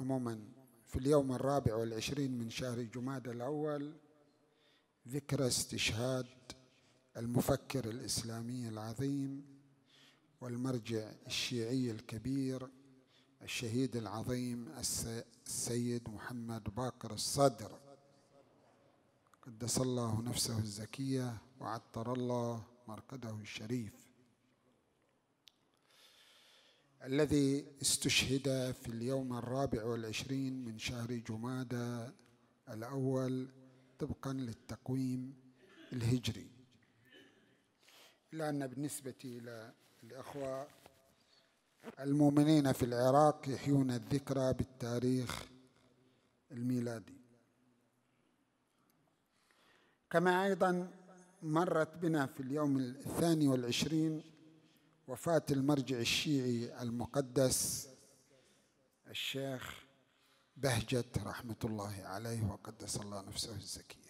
عموما في اليوم الرابع والعشرين من شهر جماد الأول ذكرى استشهاد المفكر الإسلامي العظيم والمرجع الشيعي الكبير الشهيد العظيم السيد محمد باقر الصدر قدس الله نفسه الزكية وعطر الله مرقده الشريف الذي استشهد في اليوم الرابع والعشرين من شهر جمادى الأول طبقا للتقويم الهجري لأن بالنسبة إلى الإخوة المؤمنين في العراق يحيون الذكرى بالتاريخ الميلادي كما أيضا مرت بنا في اليوم الثاني والعشرين وفاة المرجع الشيعي المقدس الشيخ بهجت رحمة الله عليه وقدس الله نفسه الزكية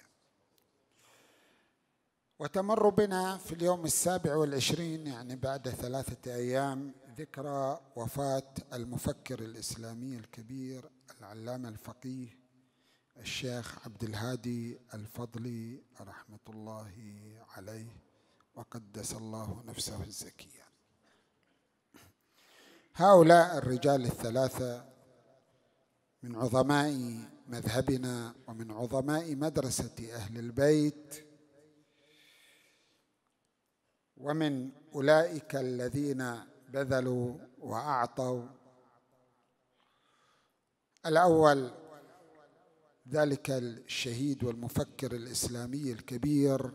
وتمر بنا في اليوم السابع والعشرين يعني بعد ثلاثة أيام ذكرى وفاة المفكر الإسلامي الكبير العلامة الفقيه الشيخ عبد الهادي الفضلي رحمة الله عليه وقدس الله نفسه الزكية هؤلاء الرجال الثلاثة من عظماء مذهبنا ومن عظماء مدرسة أهل البيت ومن أولئك الذين بذلوا وأعطوا الأول ذلك الشهيد والمفكر الإسلامي الكبير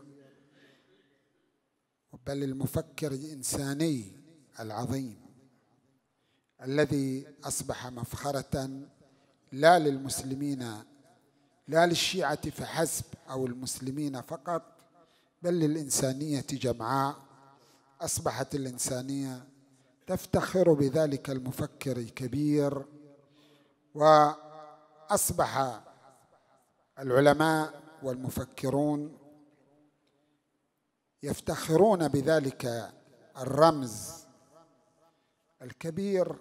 بل المفكر الإنساني العظيم الذي اصبح مفخره لا للمسلمين لا للشيعه فحسب او المسلمين فقط بل للانسانيه جمعاء اصبحت الانسانيه تفتخر بذلك المفكر الكبير واصبح العلماء والمفكرون يفتخرون بذلك الرمز الكبير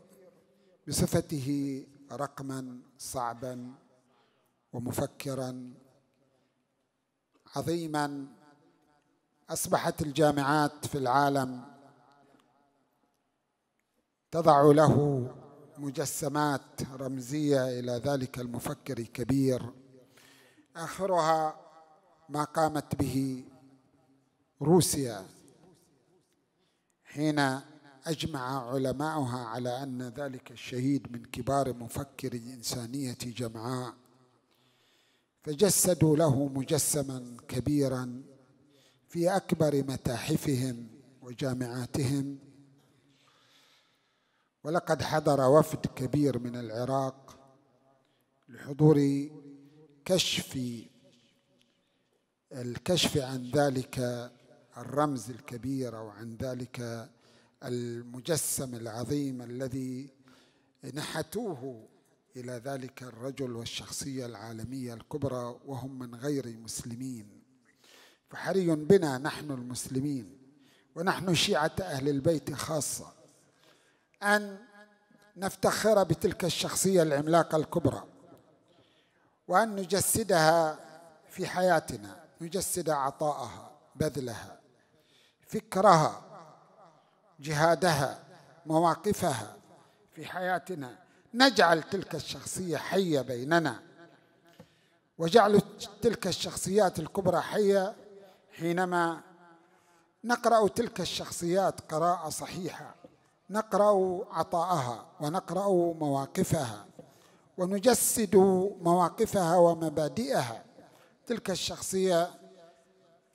بصفته رقما صعبا ومفكرا عظيما اصبحت الجامعات في العالم تضع له مجسمات رمزيه الى ذلك المفكر الكبير اخرها ما قامت به روسيا حين أجمع علماؤها على أن ذلك الشهيد من كبار مفكر الإنسانية جمعاء فجسدوا له مجسما كبيرا في أكبر متاحفهم وجامعاتهم ولقد حضر وفد كبير من العراق لحضور كشف الكشف عن ذلك الرمز الكبير او عن ذلك المجسم العظيم الذي نحتوه الى ذلك الرجل والشخصيه العالميه الكبرى وهم من غير مسلمين فحري بنا نحن المسلمين ونحن شيعه اهل البيت خاصه ان نفتخر بتلك الشخصيه العملاقه الكبرى وان نجسدها في حياتنا نجسد عطاءها بذلها فكرها جهادها مواقفها في حياتنا نجعل تلك الشخصيه حيه بيننا وجعل تلك الشخصيات الكبرى حيه حينما نقرا تلك الشخصيات قراءه صحيحه نقرا عطاءها ونقرا مواقفها ونجسد مواقفها ومبادئها تلك الشخصيه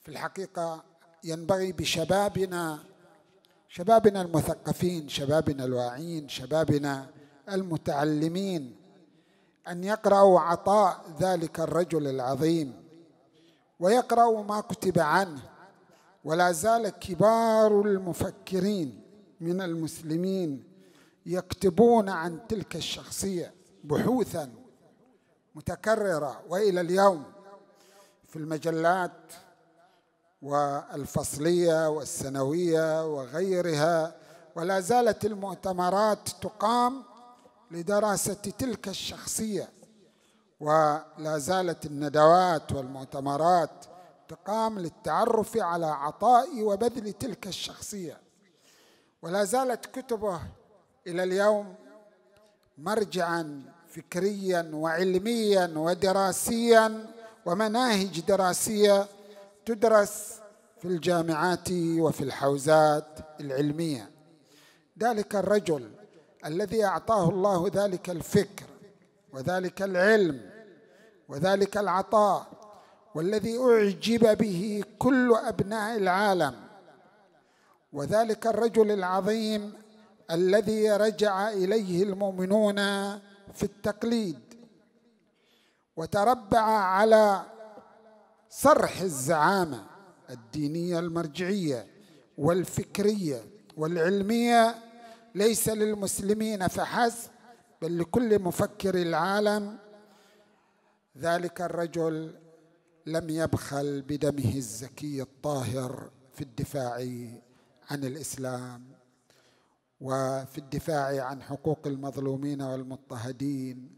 في الحقيقه ينبغي بشبابنا شبابنا المثقفين شبابنا الواعين شبابنا المتعلمين ان يقراوا عطاء ذلك الرجل العظيم ويقراوا ما كتب عنه ولا زال كبار المفكرين من المسلمين يكتبون عن تلك الشخصيه بحوثا متكرره والى اليوم في المجلات والفصليه والسنويه وغيرها ولا زالت المؤتمرات تقام لدراسه تلك الشخصيه ولا زالت الندوات والمؤتمرات تقام للتعرف على عطاء وبذل تلك الشخصيه ولا زالت كتبه الى اليوم مرجعا فكريا وعلميا ودراسيا ومناهج دراسيه تدرس في الجامعات وفي الحوزات العلميه ذلك الرجل الذي اعطاه الله ذلك الفكر وذلك العلم وذلك العطاء والذي اعجب به كل ابناء العالم وذلك الرجل العظيم الذي رجع اليه المؤمنون في التقليد وتربع على صرح الزعامه الدينيه المرجعيه والفكريه والعلميه ليس للمسلمين فحسب بل لكل مفكر العالم ذلك الرجل لم يبخل بدمه الزكي الطاهر في الدفاع عن الاسلام وفي الدفاع عن حقوق المظلومين والمضطهدين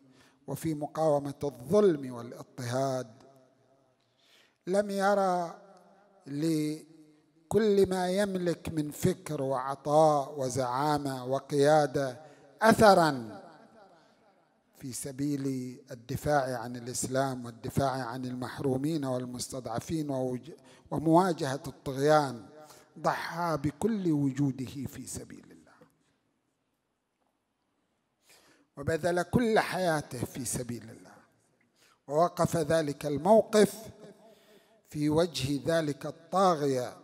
وفي مقاومه الظلم والاضطهاد لم يرى لكل ما يملك من فكر وعطاء وزعامه وقياده اثرا في سبيل الدفاع عن الاسلام والدفاع عن المحرومين والمستضعفين ومواجهه الطغيان ضحى بكل وجوده في سبيل الله وبذل كل حياته في سبيل الله ووقف ذلك الموقف في وجه ذلك الطاغية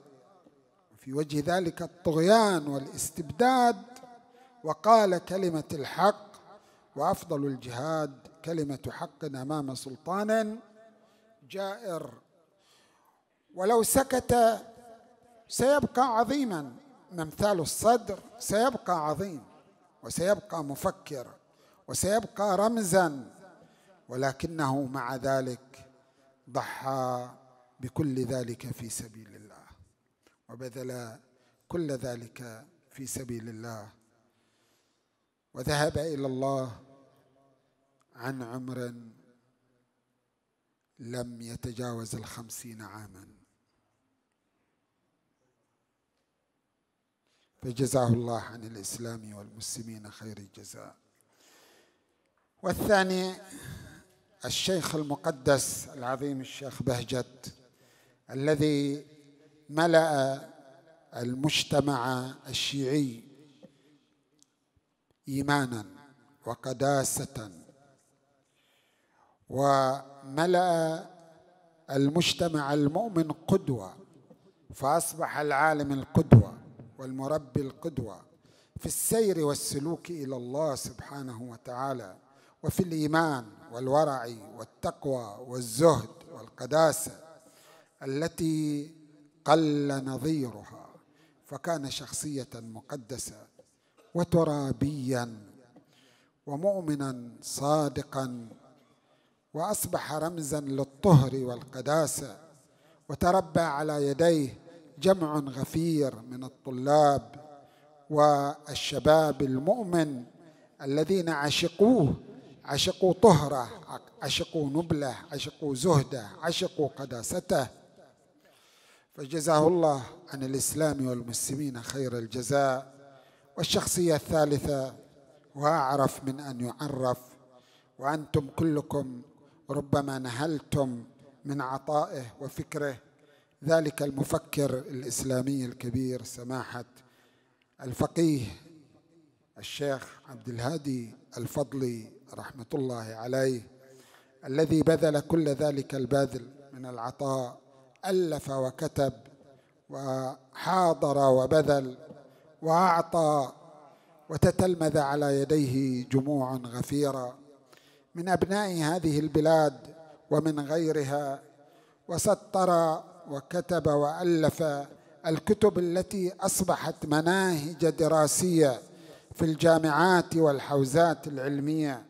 في وجه ذلك الطغيان والاستبداد وقال كلمة الحق وأفضل الجهاد كلمة حق أمام سلطان جائر ولو سكت سيبقى عظيما ممثال الصدر سيبقى عظيم وسيبقى مفكر وسيبقى رمزا ولكنه مع ذلك ضحى بكل ذلك في سبيل الله وبذل كل ذلك في سبيل الله وذهب الى الله عن عمر لم يتجاوز الخمسين عاما فجزاه الله عن الاسلام والمسلمين خير الجزاء والثاني الشيخ المقدس العظيم الشيخ بهجت الذي ملا المجتمع الشيعي ايمانا وقداسه وملا المجتمع المؤمن قدوه فاصبح العالم القدوه والمربي القدوه في السير والسلوك الى الله سبحانه وتعالى وفي الايمان والورع والتقوى والزهد والقداسه التي قل نظيرها فكان شخصيه مقدسه وترابيا ومؤمنا صادقا واصبح رمزا للطهر والقداسه وتربى على يديه جمع غفير من الطلاب والشباب المؤمن الذين عشقوه عشقوا طهره عشقوا نبله عشقوا زهده عشقوا قداسته فجزاه الله عن الإسلام والمسلمين خير الجزاء والشخصية الثالثة وأعرف من أن يعرف وأنتم كلكم ربما نهلتم من عطائه وفكره ذلك المفكر الإسلامي الكبير سماحة الفقيه الشيخ عبد الهادي الفضلي رحمة الله عليه الذي بذل كل ذلك البذل من العطاء ألف وكتب وحاضر وبذل وأعطى وتتلمذ على يديه جموع غفيرة من أبناء هذه البلاد ومن غيرها وسطر وكتب وألف الكتب التي أصبحت مناهج دراسية في الجامعات والحوزات العلميه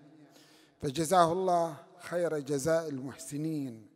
فجزاه الله خير جزاء المحسنين